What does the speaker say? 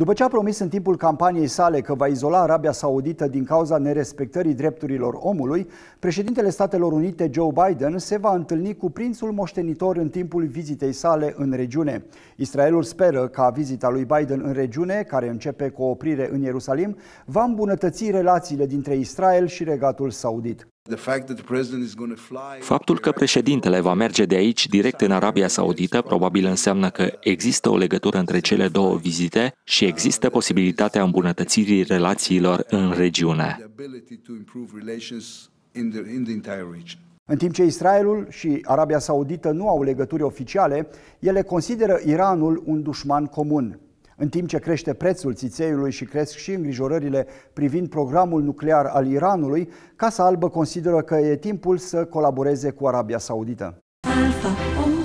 După ce a promis în timpul campaniei sale că va izola Arabia Saudită din cauza nerespectării drepturilor omului, președintele Statelor Unite Joe Biden se va întâlni cu prințul moștenitor în timpul vizitei sale în regiune. Israelul speră ca vizita lui Biden în regiune, care începe cu o oprire în Ierusalim, va îmbunătăți relațiile dintre Israel și regatul saudit. Faptul că președintele va merge de aici direct în Arabia Saudită probabil înseamnă că există o legătură între cele două vizite și există posibilitatea îmbunătățirii relațiilor în regiune. În timp ce Israelul și Arabia Saudită nu au legături oficiale, ele consideră Iranul un dușman comun. În timp ce crește prețul țițeiului și cresc și îngrijorările privind programul nuclear al Iranului, Casa Albă consideră că e timpul să colaboreze cu Arabia Saudită. Alpha,